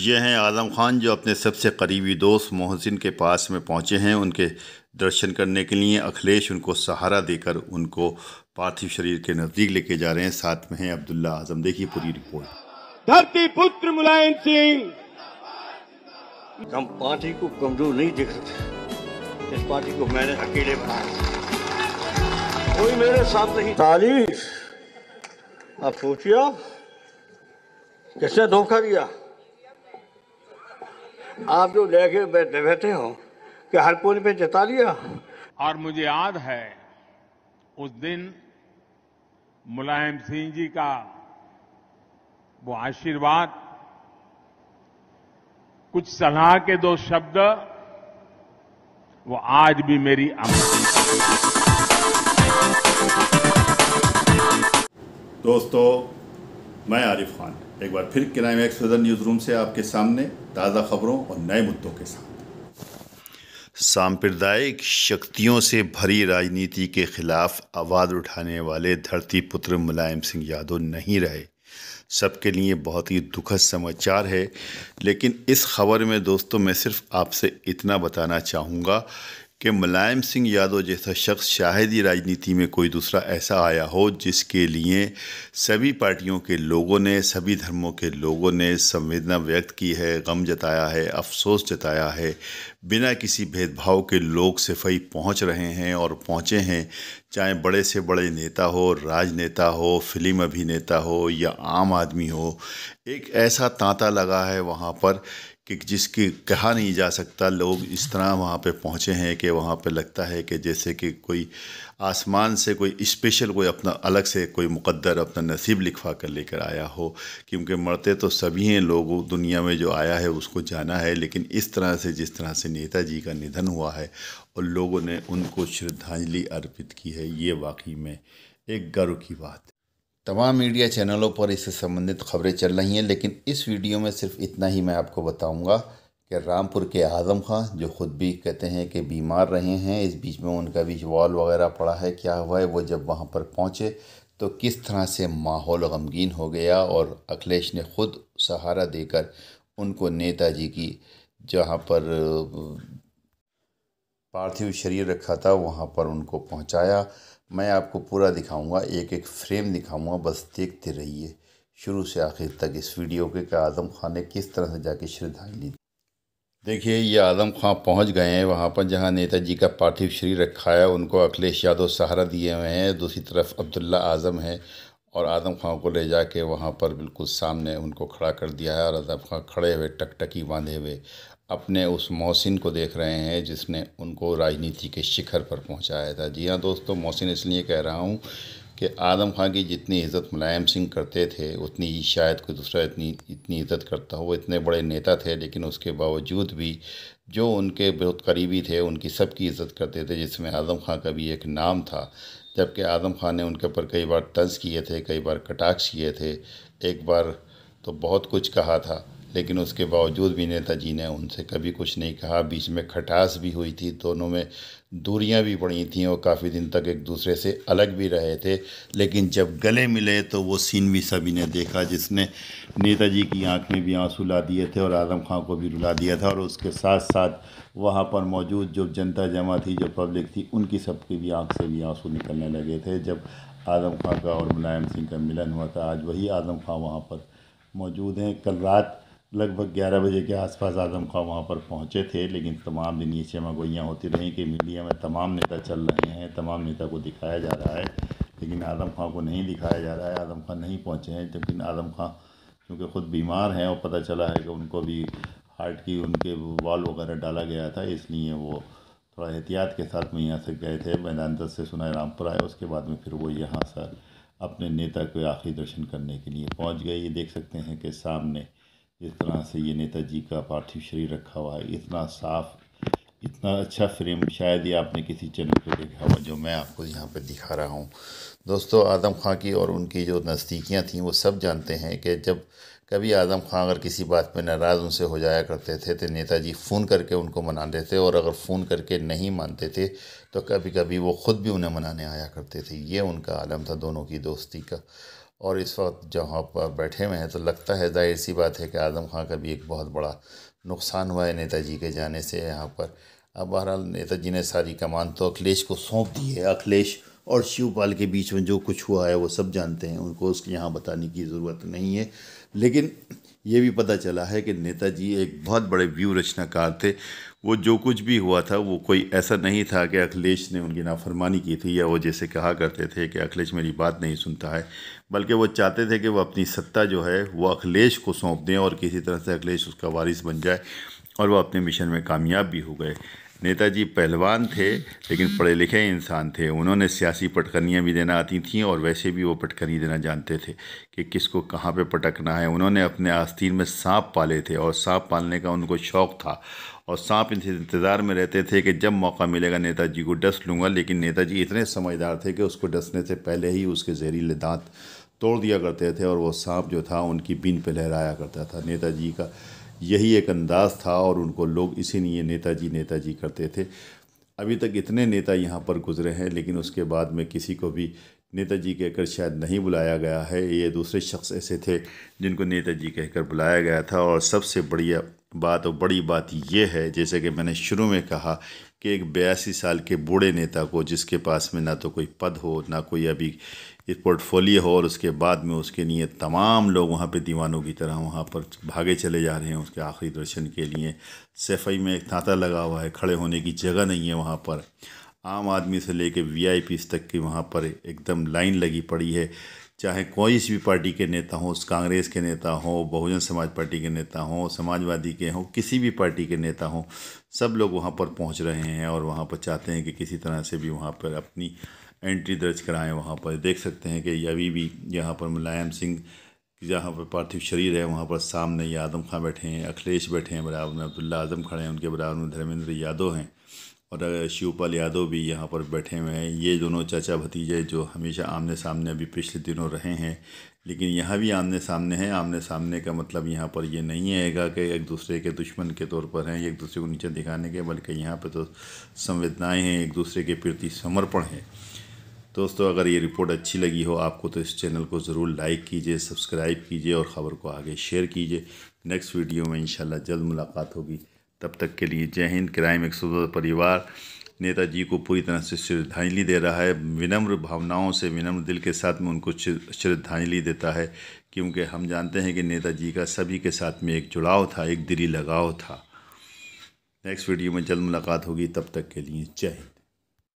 ये हैं आज़म खान जो अपने सबसे करीबी दोस्त मोहसिन के पास में पहुँचे हैं उनके दर्शन करने के लिए अखिलेश उनको सहारा देकर उनको पार्थिव शरीर के नज़दीक लेके जा रहे हैं साथ में हैं अब्दुल्ला आजम देखिए पूरी रिपोर्ट धरती पुत्र मुलायम सिंह हम पार्टी को कमजोर नहीं देख सकते इस पार्टी को मैंने अकेले बनाया कोई मेरे साथ नहीं तारीफ आप सोचिए आप किसने धोखा दिया आप जो लेके बैठे बैठे हो कि हर पुल पे जता लिया और मुझे याद है उस दिन मुलायम सिंह जी का वो आशीर्वाद कुछ सलाह के दो शब्द वो आज भी मेरी अमर दोस्तों मैं आरिफ खान एक बार फिर क्राइम वेदर न्यूज़ रूम से आपके सामने ताज़ा खबरों और नए मुद्दों के साथ सांप्रदायिक शक्तियों से भरी राजनीति के खिलाफ आवाज़ उठाने वाले धरती पुत्र मुलायम सिंह यादव नहीं रहे सबके लिए बहुत ही दुखद समाचार है लेकिन इस खबर में दोस्तों मैं सिर्फ आपसे इतना बताना चाहूँगा कि मुलायम सिंह यादव जैसा शख्स शायद ही राजनीति में कोई दूसरा ऐसा आया हो जिसके लिए सभी पार्टियों के लोगों ने सभी धर्मों के लोगों ने संवेदना व्यक्त की है गम जताया है अफसोस जताया है बिना किसी भेदभाव के लोग सिफाई पहुंच रहे हैं और पहुंचे हैं चाहे बड़े से बड़े नेता हो राजनेता हो फिल्म अभिनेता हो या आम आदमी हो एक ऐसा तांता लगा है वहाँ पर कि जिसकी कहा नहीं जा सकता लोग इस तरह वहाँ पे पहुँचे हैं कि वहाँ पे लगता है कि जैसे कि कोई आसमान से कोई स्पेशल कोई अपना अलग से कोई मुकद्दर अपना नसीब लिखवा कर लेकर आया हो क्योंकि मरते तो सभी हैं लोगों दुनिया में जो आया है उसको जाना है लेकिन इस तरह से जिस तरह से नेताजी का निधन हुआ है और लोगों ने उनको श्रद्धांजलि अर्पित की है ये वाकई में एक गर्व की बात तमाम मीडिया चैनलों पर इससे संबंधित खबरें चल रही हैं लेकिन इस वीडियो में सिर्फ इतना ही मैं आपको बताऊंगा कि रामपुर के आज़म खां जो ख़ुद भी कहते हैं कि बीमार रहे हैं इस बीच में उनका भी वॉल वगैरह पड़ा है क्या हुआ है वो जब वहाँ पर पहुँचे तो किस तरह से माहौल गमगीन हो गया और अखिलेश ने खुद सहारा देकर उनको नेताजी की जहाँ पर पार्थिव शरीर रखा था वहाँ पर उनको पहुँचाया मैं आपको पूरा दिखाऊंगा एक एक फ्रेम दिखाऊंगा बस देखते रहिए शुरू से आखिर तक इस वीडियो के कि आज़म खान ने किस तरह से जाके श्रद्धांजलि देखिए ये आज़म खां पहुंच गए हैं वहाँ पर जहाँ नेताजी का पार्थिव शरीर रखा है उनको अखिलेश यादव सहारा दिए हुए हैं दूसरी तरफ अब्दुल्ला आज़म है और आदम खां को ले जाके वहाँ पर बिल्कुल सामने उनको खड़ा कर दिया है और आदम खां खड़े हुए टकटकी बांधे हुए अपने उस मोहसिन को देख रहे हैं जिसने उनको राजनीति के शिखर पर पहुंचाया था जी हाँ दोस्तों मोहसिन इसलिए कह रहा हूँ कि आदम खां की जितनी इज़्ज़त मुलायम सिंह करते थे उतनी ही शायद कोई दूसरा इतनी इतनी इज़्ज़त करता हो वो इतने बड़े नेता थे लेकिन उसके बावजूद भी जो उनके बहुत करीबी थे उनकी सबकी इज़्ज़त करते थे जिसमें आदम खां का भी एक नाम था जबकि आदम खां ने उनके ऊपर कई बार तंज किए थे कई बार कटाक्ष किए थे एक बार तो बहुत कुछ कहा था लेकिन उसके बावजूद भी नेताजी ने उनसे कभी कुछ नहीं कहा बीच में खटास भी हुई थी दोनों में दूरियां भी पड़ी थीं और काफ़ी दिन तक एक दूसरे से अलग भी रहे थे लेकिन जब गले मिले तो वो सीन भी सभी ने देखा जिसने नेताजी की आंख में भी आंसू ला दिए थे और आजम खां को भी रुला दिया था और उसके साथ साथ वहाँ पर मौजूद जो जनता जमा थी जो पब्लिक थी उनकी सबकी भी आँख से भी आंसू निकलने लगे थे जब आजम खां का और मुलायम सिंह का मिलन हुआ था आज वही आजम खां वहाँ पर मौजूद हैं कल रात लगभग 11 बजे के आसपास आजम खां वहाँ पर पहुँचे थे लेकिन तमाम दिन ये गोइयाँ होती रहीं कि मीडिया में तमाम नेता चल रहे हैं तमाम नेता को दिखाया जा रहा है लेकिन आजम खां को नहीं दिखाया जा रहा है आजम खां नहीं पहुँचे हैं लेकिन आजम खां क्योंकि ख़ुद बीमार हैं और पता चला है कि उनको भी हार्ट की उनके वॉल वगैरह डाला गया था इसलिए वो थोड़ा एहतियात के साथ में यहाँ से गए थे मैदान दस से सुना रामपुर आए उसके बाद में फिर वो यहाँ सर अपने नेता के आखिरी दर्शन करने के लिए पहुँच गए ये देख सकते हैं कि सामने जिस तरह से ये नेताजी का पार्थिव शरीर रखा हुआ है इतना साफ इतना अच्छा फ्रेम शायद ही आपने किसी चैनल पर देखा हुआ जो मैं आपको यहाँ पर दिखा रहा हूँ दोस्तों आदम खां की और उनकी जो नज़दीकियाँ थीं वो सब जानते हैं कि जब कभी आदम खां अगर किसी बात पे नाराज़ उनसे हो जाया करते थे तो नेताजी फ़ोन करके उनको मना थे और अगर फ़ोन करके नहीं मानते थे तो कभी कभी वो ख़ुद भी उन्हें मनाने आया करते थे ये उनका आलम था दोनों की दोस्ती का और इस वक्त जहाँ पर बैठे हुए हैं तो लगता है जाहिर सी बात है कि आज़म खां का भी एक बहुत बड़ा नुकसान हुआ है नेताजी के जाने से यहाँ पर अब बहरहाल नेताजी ने सारी कमान तो अखिलेश को सौंप दी है अखिलेश और शिवपाल के बीच में जो कुछ हुआ है वो सब जानते हैं उनको उसके यहाँ बताने की ज़रूरत नहीं है लेकिन ये भी पता चला है कि नेताजी एक बहुत बड़े व्यू रचनाकार थे वो जो कुछ भी हुआ था वो कोई ऐसा नहीं था कि अखिलेश ने उनकी नाफरमानी की थी या वो जैसे कहा करते थे कि अखिलेश मेरी बात नहीं सुनता है बल्कि वो चाहते थे कि वो अपनी सत्ता जो है वो अखिलेश को सौंप दें और किसी तरह से अखिलेश उसका वारिस बन जाए और वो अपने मिशन में कामयाब भी हो गए नेताजी पहलवान थे लेकिन पढ़े लिखे इंसान थे उन्होंने सियासी पटकनियाँ भी देना आती थीं और वैसे भी वो पटकनी देना जानते थे कि किसको कहाँ पे पटकना है उन्होंने अपने आस्तीन में सांप पाले थे और सांप पालने का उनको शौक़ था और सांप इंतज़ार में रहते थे कि जब मौका मिलेगा नेताजी को डस लूँगा लेकिन नेताजी इतने समझदार थे कि उसको डसने से पहले ही उसके जहरीले दांत तोड़ दिया करते थे और वो सांप जो था उनकी बीन पर लहराया करता था नेताजी का यही एक अंदाज़ था और उनको लोग इसीलिए नेताजी नेताजी करते थे अभी तक इतने नेता यहाँ पर गुजरे हैं लेकिन उसके बाद में किसी को भी नेताजी कहकर शायद नहीं बुलाया गया है ये दूसरे शख्स ऐसे थे जिनको नेताजी कहकर बुलाया गया था और सबसे बढ़िया बात और बड़ी बात यह है जैसे कि मैंने शुरू में कहा कि एक बयासी साल के बूढ़े नेता को जिसके पास में ना तो कोई पद हो ना कोई अभी पोर्टफोलियो हो और उसके बाद में उसके लिए तमाम लोग वहाँ पे दीवानों की तरह वहाँ पर भागे चले जा रहे हैं उसके आखिरी दर्शन के लिए सफ़ई में एक तांता लगा हुआ है खड़े होने की जगह नहीं है वहाँ पर आम आदमी से लेके वीआईपीस तक की वहाँ पर एकदम लाइन लगी पड़ी है चाहे कोई सी भी पार्टी के नेता हों कांग्रेस के नेता हों बहुजन समाज पार्टी के नेता हों समाजवादी के हों किसी भी पार्टी के नेता हों सब लोग वहाँ पर पहुँच रहे हैं और वहाँ पर चाहते हैं कि किसी तरह से भी वहाँ पर अपनी एंट्री दर्ज कराएं वहाँ पर देख सकते हैं कि अभी भी यहाँ पर मुलायम सिंह जहाँ पर पार्थिव शरीर है वहाँ पर सामने आदम खां बैठे हैं अखिलेश बैठे हैं बराबर में अब्दुल्ला आजम खड़े हैं उनके बराबर में धर्मेंद्र यादव हैं और शिवपाल यादव भी यहाँ पर बैठे हुए हैं ये दोनों चाचा भतीजे जो हमेशा आमने सामने अभी पिछले दिनों रहे हैं लेकिन यहाँ भी आमने सामने हैं आमने सामने का मतलब यहाँ पर ये नहीं आएगा कि एक दूसरे के दुश्मन के तौर पर हैं एक दूसरे को नीचे दिखाने के बल्कि यहाँ पर तो संवेदनाएँ हैं एक दूसरे के प्रति समर्पण है दोस्तों अगर ये रिपोर्ट अच्छी लगी हो आपको तो इस चैनल को ज़रूर लाइक कीजिए सब्सक्राइब कीजिए और ख़बर को आगे शेयर कीजिए नेक्स्ट वीडियो में इंशाल्लाह जल्द मुलाकात होगी तब तक के लिए जय हिंद क्राइम एक परिवार नेताजी को पूरी तरह से श्रद्धांजलि दे रहा है विनम्र भावनाओं से विनम्र दिल के साथ में उनको श्रद्धांजलि देता है क्योंकि हम जानते हैं कि नेताजी का सभी के साथ में एक जुड़ाव था एक दिली लगाव था नेक्स्ट वीडियो में जल्द मुलाकात होगी तब तक के लिए जय